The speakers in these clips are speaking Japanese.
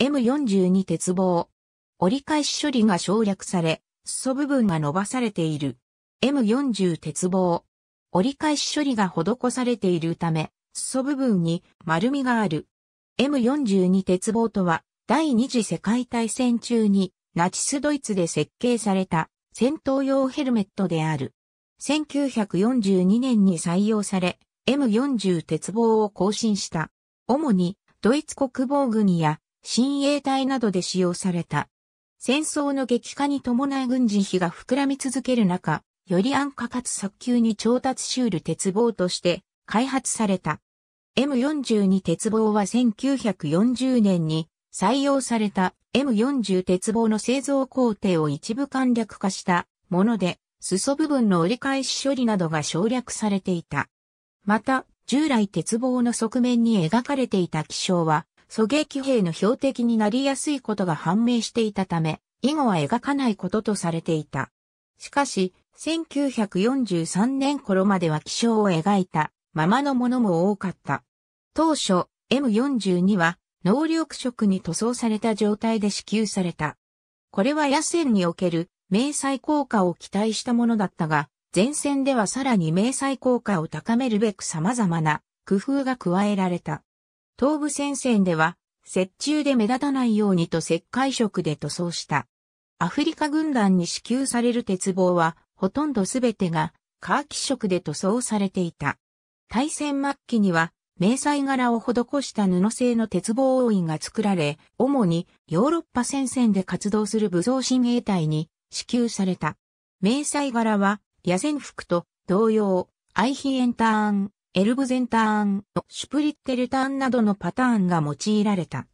M42 鉄棒。折り返し処理が省略され、裾部分が伸ばされている。M40 鉄棒。折り返し処理が施されているため、裾部分に丸みがある。M42 鉄棒とは、第二次世界大戦中にナチスドイツで設計された戦闘用ヘルメットである。1942年に採用され、M40 鉄棒を更新した。主にドイツ国防軍や親衛隊などで使用された。戦争の激化に伴い軍事費が膨らみ続ける中、より安価かつ早急に調達しうる鉄棒として開発された。M42 鉄棒は1940年に採用された M40 鉄棒の製造工程を一部簡略化したもので、裾部分の折り返し処理などが省略されていた。また、従来鉄棒の側面に描かれていた気象は、狙撃兵の標的になりやすいことが判明していたため、以後は描かないこととされていた。しかし、1943年頃までは気象を描いたままのものも多かった。当初、M42 は能力色に塗装された状態で支給された。これは野戦における明細効果を期待したものだったが、前線ではさらに明細効果を高めるべく様々な工夫が加えられた。東部戦線では、雪中で目立たないようにと石灰色で塗装した。アフリカ軍団に支給される鉄棒は、ほとんどすべてが、カーキ色で塗装されていた。大戦末期には、迷彩柄を施した布製の鉄棒王院が作られ、主にヨーロッパ戦線で活動する武装新兵隊に支給された。迷彩柄は、野戦服と同様、アイヒエンターン、エルブゼンターン、シュプリッテルターンなどのパターンが用いられた。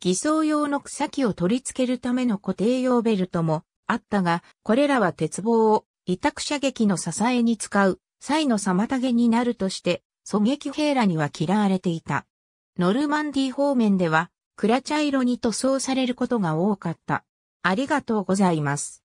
偽装用の草木を取り付けるための固定用ベルトもあったが、これらは鉄棒を委託射撃の支えに使う際の妨げになるとして、狙撃兵らには嫌われていた。ノルマンディ方面では、クラ茶色に塗装されることが多かった。ありがとうございます。